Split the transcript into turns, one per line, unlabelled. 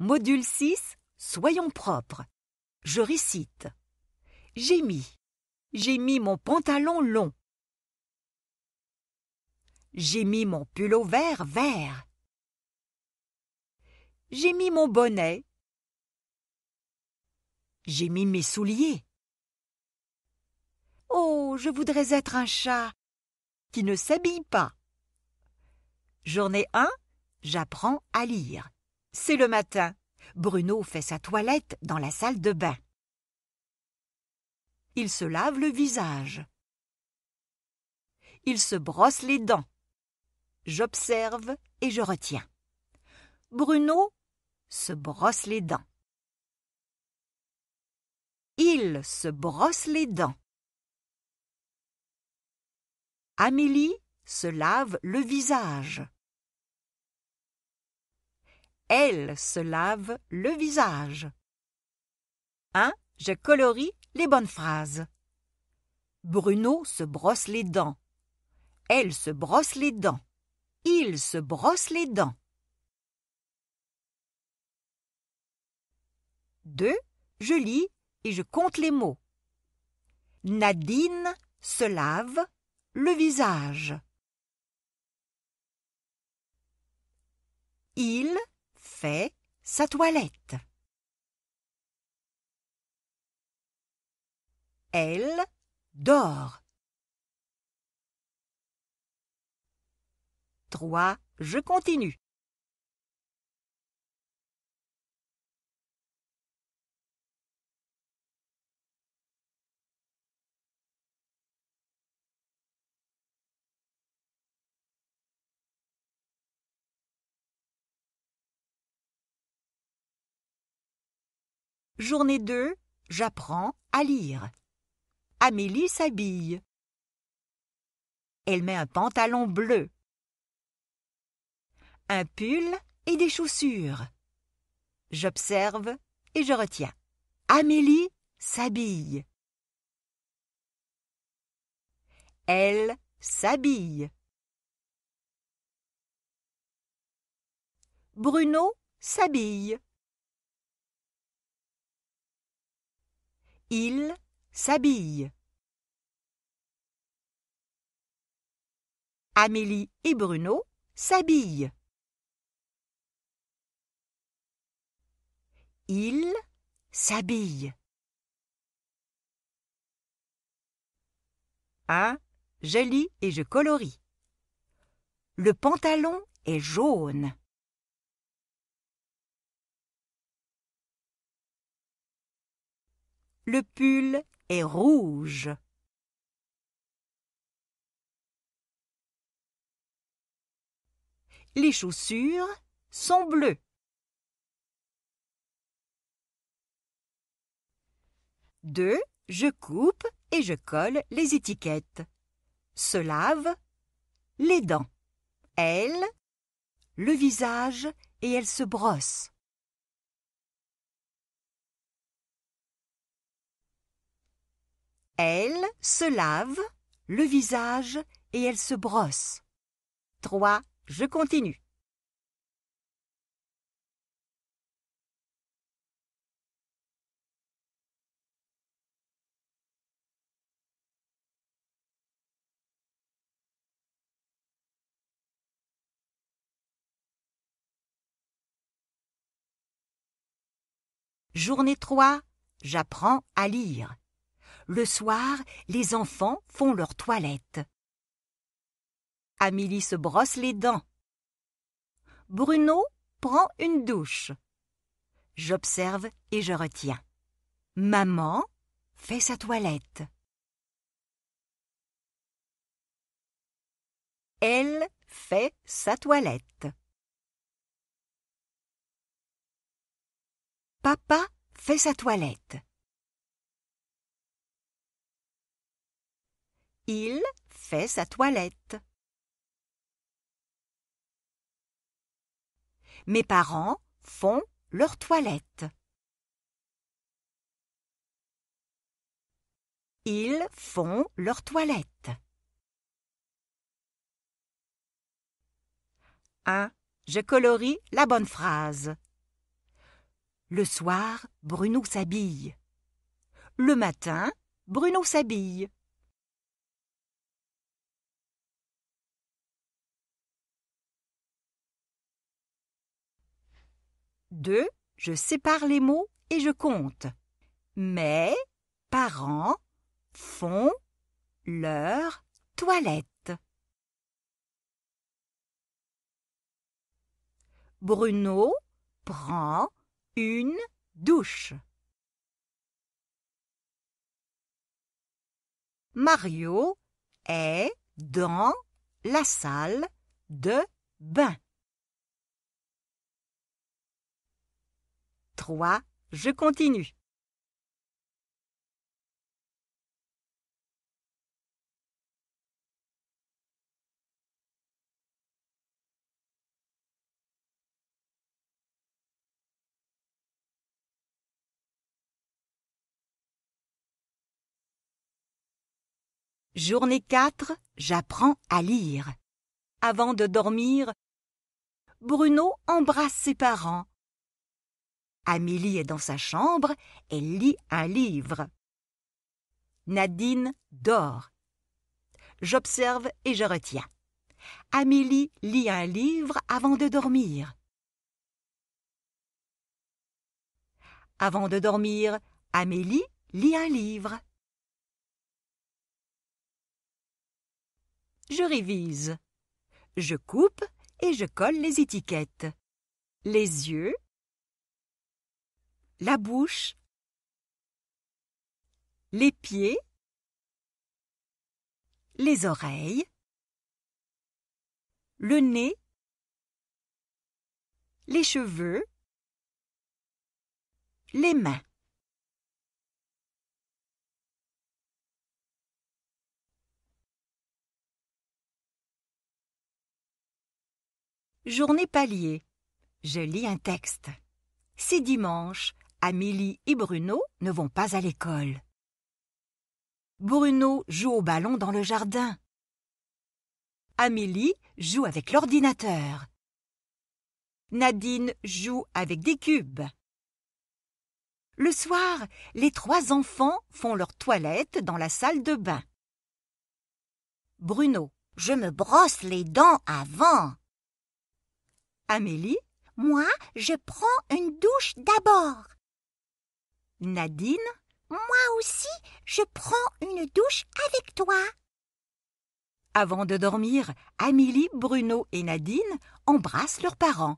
Module 6. Soyons propres. Je récite. J'ai mis. J'ai mis mon pantalon long. J'ai mis mon pull vert vert. J'ai mis mon bonnet. J'ai mis mes souliers. Oh, je voudrais être un chat qui ne s'habille pas. Journée 1. J'apprends à lire. C'est le matin. Bruno fait sa toilette dans la salle de bain. Il se lave le visage. Il se brosse les dents. J'observe et je retiens. Bruno se brosse les dents. Il se brosse les dents. Amélie se lave le visage. Elle se lave le visage. 1. Hein? Je colorie les bonnes phrases. Bruno se brosse les dents. Elle se brosse les dents. Il se brosse les dents. 2. Je lis et je compte les mots. Nadine se lave le visage. Il sa toilette. Elle dort. Trois, je continue. Journée 2. J'apprends à lire. Amélie s'habille. Elle met un pantalon bleu, un pull et des chaussures. J'observe et je retiens. Amélie s'habille. Elle s'habille. Bruno s'habille. Il s'habille. Amélie et Bruno s'habillent. Il s'habille. Un je lis et je colorie. Le pantalon est jaune. Le pull est rouge. Les chaussures sont bleues. Deux, Je coupe et je colle les étiquettes. Se lave les dents. Elle, le visage et elle se brosse. Elle se lave le visage et elle se brosse. Trois, Je continue. Journée 3. J'apprends à lire le soir, les enfants font leur toilette. Amélie se brosse les dents. Bruno prend une douche. J'observe et je retiens. Maman fait sa toilette. Elle fait sa toilette. Papa fait sa toilette. Il fait sa toilette. Mes parents font leur toilette. Ils font leur toilette. Un, Je colorie la bonne phrase. Le soir, Bruno s'habille. Le matin, Bruno s'habille. Deux, Je sépare les mots et je compte. Mais parents font leur toilette. Bruno prend une douche. Mario est dans la salle de bain. Je continue. Journée 4. J'apprends à lire. Avant de dormir, Bruno embrasse ses parents Amélie est dans sa chambre, elle lit un livre. Nadine dort. J'observe et je retiens. Amélie lit un livre avant de dormir. Avant de dormir, Amélie lit un livre. Je révise. Je coupe et je colle les étiquettes. Les yeux, la bouche, les pieds, les oreilles, le nez, les cheveux, les mains. Journée palier. Je lis un texte. C'est dimanche. Amélie et Bruno ne vont pas à l'école. Bruno joue au ballon dans le jardin. Amélie joue avec l'ordinateur. Nadine joue avec des cubes. Le soir, les trois enfants font leur toilette dans la salle de bain. Bruno. Je me brosse les dents avant. Amélie. Moi, je prends une douche d'abord. Nadine Moi aussi, je prends une douche avec toi. Avant de dormir, Amélie, Bruno et Nadine embrassent leurs parents.